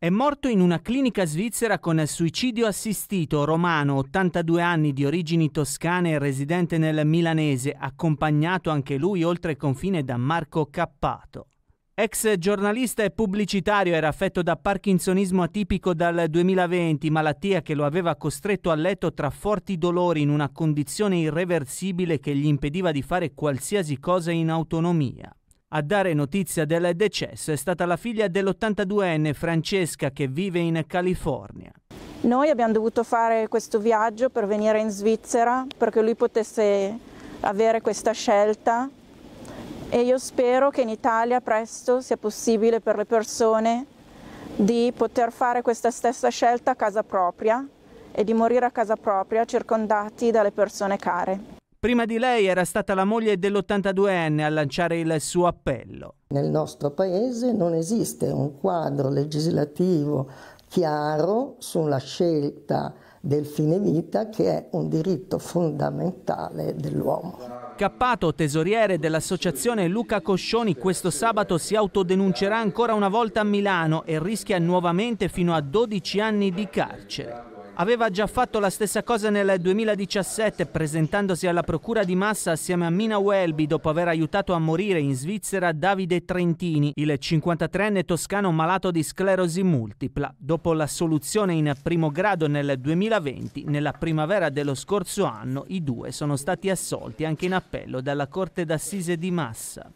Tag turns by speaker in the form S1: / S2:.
S1: È morto in una clinica svizzera con suicidio assistito romano, 82 anni di origini toscane e residente nel Milanese, accompagnato anche lui oltre confine da Marco Cappato. Ex giornalista e pubblicitario era affetto da Parkinsonismo atipico dal 2020, malattia che lo aveva costretto a letto tra forti dolori in una condizione irreversibile che gli impediva di fare qualsiasi cosa in autonomia. A dare notizia del decesso è stata la figlia dell'82enne Francesca che vive in California.
S2: Noi abbiamo dovuto fare questo viaggio per venire in Svizzera perché lui potesse avere questa scelta e io spero che in Italia presto sia possibile per le persone di poter fare questa stessa scelta a casa propria e di morire a casa propria circondati dalle persone care.
S1: Prima di lei era stata la moglie dell'82enne a lanciare il suo appello.
S3: Nel nostro paese non esiste un quadro legislativo chiaro sulla scelta del fine vita che è un diritto fondamentale dell'uomo.
S1: Cappato, tesoriere dell'associazione Luca Coscioni, questo sabato si autodenuncerà ancora una volta a Milano e rischia nuovamente fino a 12 anni di carcere aveva già fatto la stessa cosa nel 2017 presentandosi alla procura di Massa assieme a Mina Welby dopo aver aiutato a morire in Svizzera Davide Trentini, il 53enne toscano malato di sclerosi multipla, dopo l'assoluzione in primo grado nel 2020. Nella primavera dello scorso anno i due sono stati assolti anche in appello dalla Corte d'Assise di Massa.